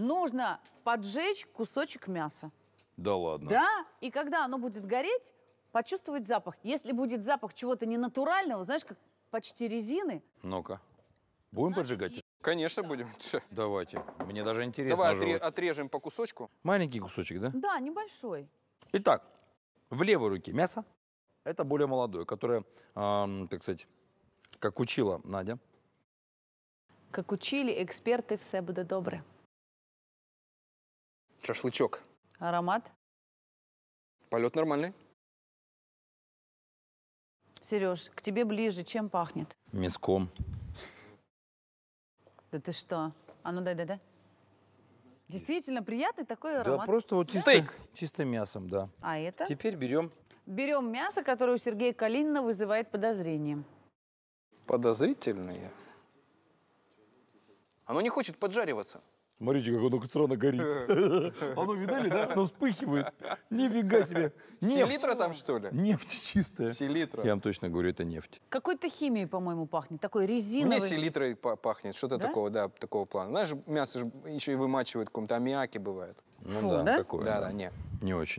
нужно поджечь кусочек мяса. Да ладно? Да, и когда оно будет гореть, почувствовать запах. Если будет запах чего-то ненатурального, знаешь, как почти резины. Ну-ка. Будем Значит, поджигать? Есть. Конечно, да. будем. Давайте. Мне даже интересно. Давай отре жевать. отрежем по кусочку. Маленький кусочек, да? Да, небольшой. Итак, в левой руке мясо. Это более молодое, которое, эм, так сказать, как учила Надя. Как учили эксперты, все будет доброе. Шашлычок. Аромат? Полет нормальный. Сереж, к тебе ближе, чем пахнет? Мяском. Да ты что? А ну дай-дай-дай. Действительно приятный такой аромат. Да, просто вот чисто, Стейк. чисто мясом, да. А это? Теперь берем... Берем мясо, которое у Сергея Калинина вызывает подозрение. Подозрительное? Оно не хочет поджариваться. Смотрите, как оно странно горит. Э. Оно, видали, да? Оно вспыхивает. Нифига себе. Нефть. Селитра там, что ли? Нефть чистая. Селитра. Я вам точно говорю, это нефть. Какой-то химией, по-моему, пахнет. Такой резиновый. Мне селитрой пахнет. Что-то да? такого, да, такого плана. Знаешь, мясо же еще и вымачивают в каком-то аммиаке бывает. Ну Фу, да, да, такое. Да, да, да, не. Не очень.